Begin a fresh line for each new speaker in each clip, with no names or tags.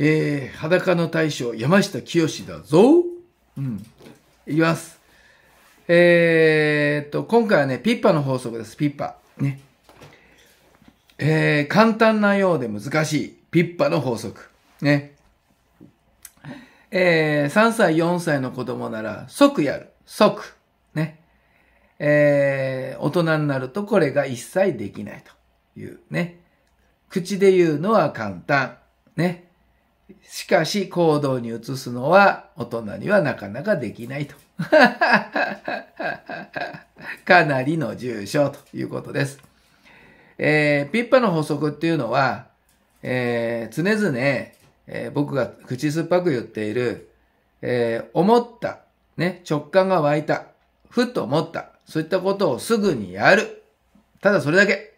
えー、裸の大将、山下清だぞ。うん。いきます。えー、っと、今回はね、ピッパの法則です。ピッパ。ね。えー、簡単なようで難しい。ピッパの法則。ね。えー、3歳、4歳の子供なら、即やる。即。ね。えー、大人になるとこれが一切できないというね。口で言うのは簡単。ね。しかし行動に移すのは大人にはなかなかできないと。かなりの重症ということです。えー、ピッパの法則っていうのは、えー、常々、えー、僕が口酸っぱく言っている、えー、思った、ね、直感が湧いた、ふと思った、そういったことをすぐにやる。ただそれだけ。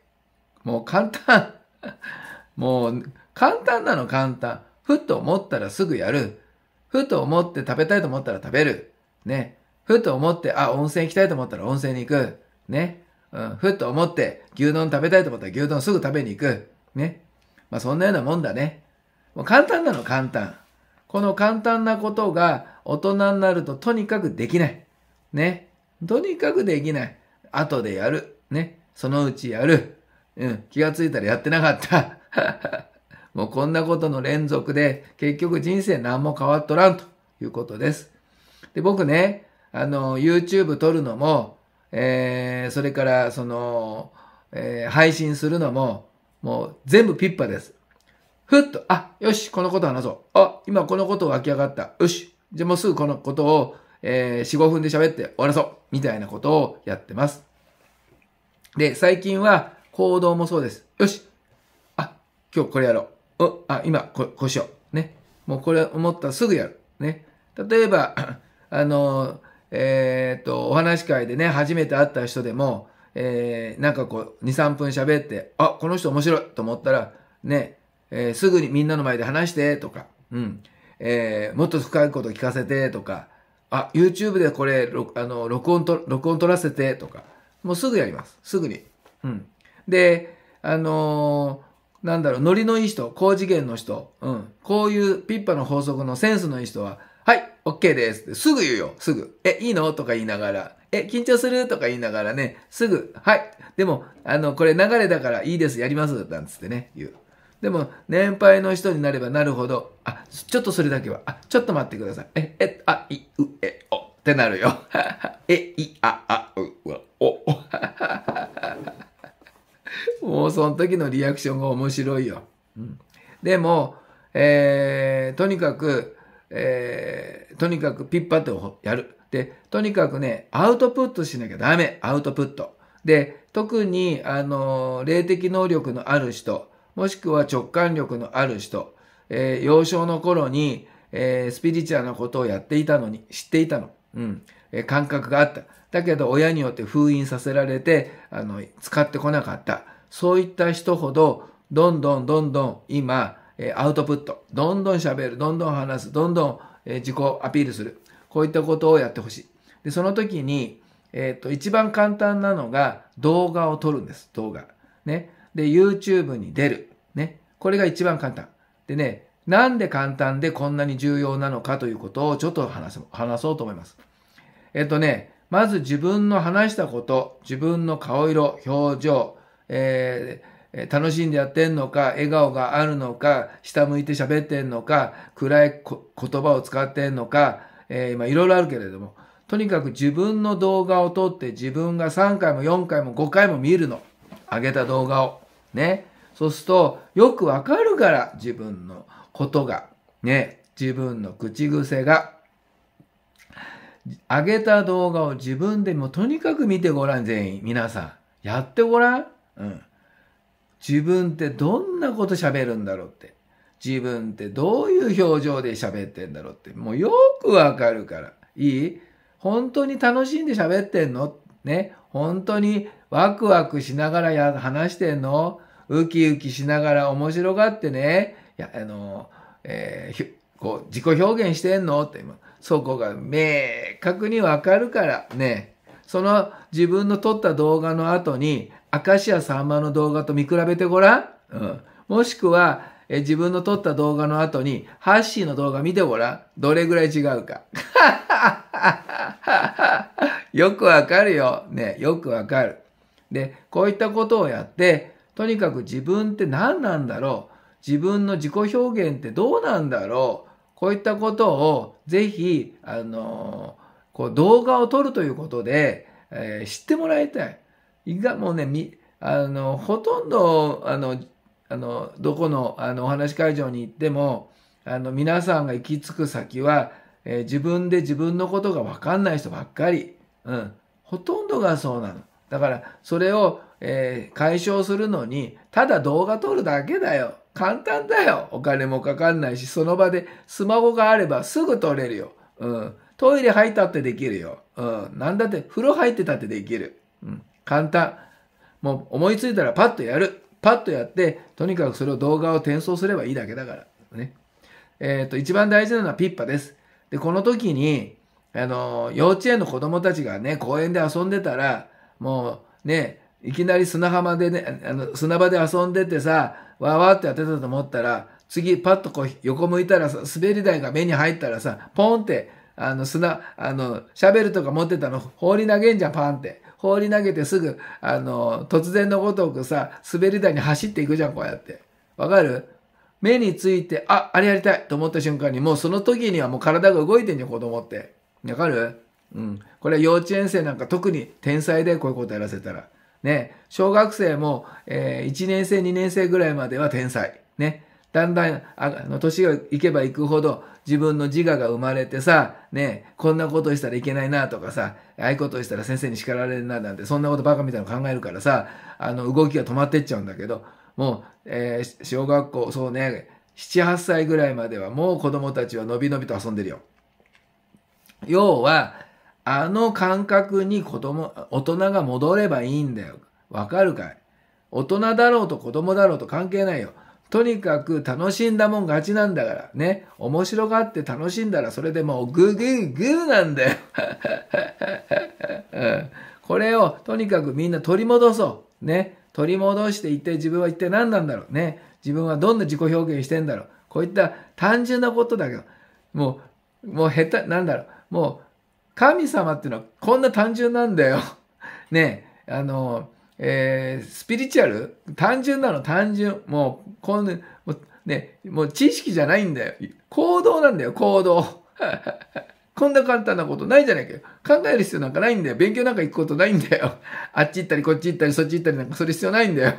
もう簡単。もう簡単なの簡単。ふと思ったらすぐやる。ふと思って食べたいと思ったら食べる。ね。ふと思って、あ、温泉行きたいと思ったら温泉に行く。ね。うん、ふと思って牛丼食べたいと思ったら牛丼すぐ食べに行く。ね。まあそんなようなもんだね。もう簡単なの簡単。この簡単なことが大人になるととにかくできない。ね。とにかくできない。後でやる。ね。そのうちやる。うん。気がついたらやってなかった。もうこんなことの連続で、結局人生何も変わっとらんということです。で、僕ね、あの、YouTube 撮るのも、えー、それからその、えー、配信するのも、もう全部ピッパです。ふっと、あ、よし、このこと話そう。あ、今このことを湧き上がった。よし、じゃあもうすぐこのことを、えー、4、5分で喋って終わらそう。みたいなことをやってます。で、最近は行動もそうです。よし、あ、今日これやろう。お、あ、今、ここうしよう。ね。もうこれ思ったらすぐやる。ね。例えば、あの、えー、っと、お話し会でね、初めて会った人でも、えー、なんかこう、2、3分喋って、あ、この人面白いと思ったら、ね、えー、すぐにみんなの前で話してとか、うん、えー、もっと深いこと聞かせてとか、あ、YouTube でこれ、あの、録音と、録音取らせてとか、もうすぐやります。すぐに。うん。で、あのなんだろう、ノリのいい人、高次元の人、うん。こういうピッパの法則のセンスのいい人は、はい、OK ですってすぐ言うよ、すぐ。え、いいのとか言いながら。え、緊張するとか言いながらね、すぐ、はい、でも、あの、これ流れだからいいです、やります、なんつってね、言う。でも、年配の人になればなるほど、あ、ちょっとそれだけは、あ、ちょっと待ってください。え、え、あ、い、う、え、お、ってなるよ。え、い、あ、あ、う、もうその時のリアクションが面白いよ。うん、でも、えー、とにかく、えー、とにかくピッパってやる。で、とにかくね、アウトプットしなきゃダメ、アウトプット。で、特に、あの、霊的能力のある人、もしくは直感力のある人、えー、幼少の頃に、えー、スピリチュアルなことをやっていたのに、知っていたの。うん。えー、感覚があった。だけど、親によって封印させられて、あの、使ってこなかった。そういった人ほど、どんどんどんどん今、アウトプット、どんどん喋る、どんどん話す、どんどん自己アピールする。こういったことをやってほしい。で、その時に、えっ、ー、と、一番簡単なのが動画を撮るんです。動画。ね。で、YouTube に出る。ね。これが一番簡単。でね、なんで簡単でこんなに重要なのかということをちょっと話話そうと思います。えっ、ー、とね、まず自分の話したこと、自分の顔色、表情、えー、楽しんでやってんのか、笑顔があるのか、下向いて喋ってんのか、暗い言葉を使ってんのか、えー、まいろいろあるけれども、とにかく自分の動画を撮って自分が3回も4回も5回も見るの。上げた動画を。ね。そうすると、よくわかるから、自分のことが。ね。自分の口癖が。上げた動画を自分でもとにかく見てごらん、全員。皆さん。やってごらん。ん。自分ってどんなこと喋るんだろうって。自分ってどういう表情で喋ってんだろうって。もうよくわかるから。いい本当に楽しんで喋ってんのね。本当にワクワクしながらや話してんのウキウキしながら面白がってね。いや、あの、えー、こう、自己表現してんのって今、そこが明確にわかるからね。その自分の撮った動画の後に、アカシアさんまの動画と見比べてごらん。うん。もしくは、え自分の撮った動画の後に、ハッシーの動画見てごらん。どれぐらい違うか。よくわかるよ。ね、よくわかる。で、こういったことをやって、とにかく自分って何なんだろう。自分の自己表現ってどうなんだろう。こういったことを、ぜひ、あのこう動画を撮るということで、えー、知ってもらいたい。いもうね、み、あの、ほとんど、あの、あの、どこの、あの、お話会場に行っても、あの、皆さんが行き着く先は、えー、自分で自分のことがわかんない人ばっかり。うん。ほとんどがそうなの。だから、それを、えー、解消するのに、ただ動画撮るだけだよ。簡単だよ。お金もかかんないし、その場でスマホがあればすぐ撮れるよ。うん。トイレ入ったってできるよ。うん。なんだって、風呂入ってたってできる。うん。簡単。もう思いついたらパッとやる。パッとやって、とにかくそれを動画を転送すればいいだけだから。ね。えっ、ー、と、一番大事なのはピッパです。で、この時に、あの、幼稚園の子供たちがね、公園で遊んでたら、もうね、いきなり砂浜でね、あの砂場で遊んでてさ、わーわーってやってたと思ったら、次パッとこう横向いたらさ、滑り台が目に入ったらさ、ポンってあの砂、あの、シャベルとか持ってたの放り投げんじゃん、パンって。放り投げてすぐ、あの、突然のごとくさ、滑り台に走っていくじゃん、こうやって。わかる目について、あ、あれやりたいと思った瞬間に、もうその時にはもう体が動いてんじゃん、子供って。わかるうん。これは幼稚園生なんか特に天才でこういうことやらせたら。ね。小学生も、えー、1年生、2年生ぐらいまでは天才。ね。だんだん、あの、年がいけばいくほど、自分の自我が生まれてさ、ね、こんなことしたらいけないなとかさ、ああいうことしたら先生に叱られるななんて、そんなことバカみたいなの考えるからさ、あの、動きが止まってっちゃうんだけど、もう、えー、小学校、そうね、7、8歳ぐらいまではもう子供たちは伸び伸びと遊んでるよ。要は、あの感覚に子供、大人が戻ればいいんだよ。わかるかい大人だろうと子供だろうと関係ないよ。とにかく楽しんだもん勝ちなんだから、ね。面白がって楽しんだら、それでもうグーグーグーなんだよ。うん、これを、とにかくみんな取り戻そう。ね。取り戻していって、自分は一体何なんだろう。ね。自分はどんな自己表現してんだろう。こういった単純なことだけど、もう、もう下手、なんだろう。もう、神様っていうのはこんな単純なんだよ。ね。あの、えー、スピリチュアル単純なの、単純。もう、こんもうね、もう知識じゃないんだよ。行動なんだよ、行動。こんな簡単なことないじゃないかよ。考える必要なんかないんだよ。勉強なんか行くことないんだよ。あっち行ったり、こっち行ったり、そっち行ったりなんかそれ必要ないんだよ。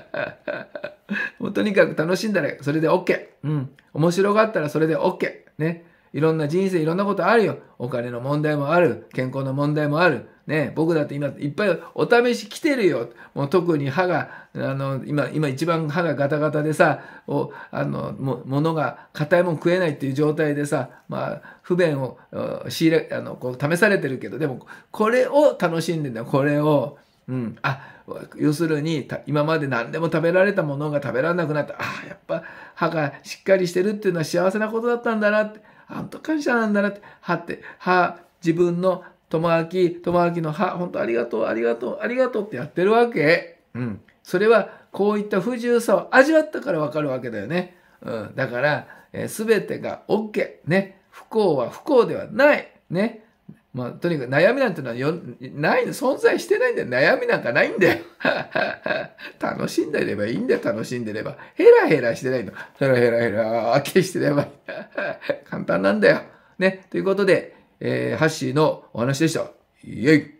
もうとにかく楽しんだらそれで OK。うん。面白がったらそれで OK。ね。いろんな人生いろんなことあるよ。お金の問題もある。健康の問題もある。ね、僕だって今いっぱいお試し来てるよ。もう特に歯が、あの、今、今一番歯がガタガタでさ、お、あの、も、ものが硬いもん食えないっていう状態でさ、まあ、不便を、仕入れ、あの、こう試されてるけど、でも、これを楽しんでんだよ。これを。うん。あ、要するに、今まで何でも食べられたものが食べられなくなった。ああ、やっぱ歯がしっかりしてるっていうのは幸せなことだったんだなって。本当感謝なんだなって、はって、は、自分の友明、友明のは、本当ありがとう、ありがとう、ありがとうってやってるわけ。うん。それは、こういった不自由さを味わったからわかるわけだよね。うん。だから、す、え、べ、てが OK。ね。不幸は不幸ではない。ね。まあ、とにかく悩みなんてのはよない存在してないんだよ。悩みなんかないんだよ。楽しんでればいいんだよ、楽しんでれば。ヘラヘラしてないの。ヘラヘラヘラあ、消してれば 簡単なんだよ。ね。ということで、えー、ハッシーのお話でした。イェイ